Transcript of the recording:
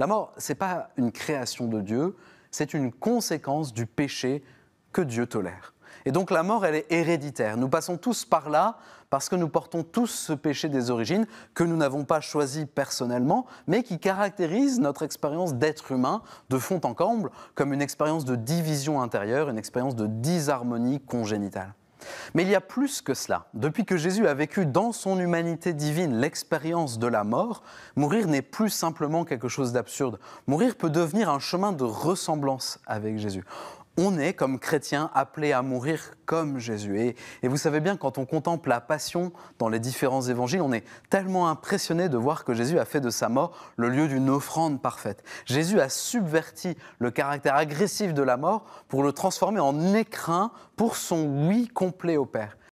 La mort, ce n'est pas une création de Dieu, c'est une conséquence du péché que Dieu tolère. Et donc la mort, elle est héréditaire. Nous passons tous par là parce que nous portons tous ce péché des origines que nous n'avons pas choisi personnellement, mais qui caractérise notre expérience d'être humain de fond en comble comme une expérience de division intérieure, une expérience de disharmonie congénitale. Mais il y a plus que cela. Depuis que Jésus a vécu dans son humanité divine l'expérience de la mort, mourir n'est plus simplement quelque chose d'absurde. Mourir peut devenir un chemin de ressemblance avec Jésus on est, comme chrétien, appelé à mourir comme Jésus. Et, et, vous savez bien, quand on contemple la passion dans les différents évangiles, on est tellement impressionné de voir que Jésus a fait de sa mort le lieu d'une offrande parfaite. Jésus a subverti le caractère agressif de la mort pour le transformer en écrin pour son oui complet au Père.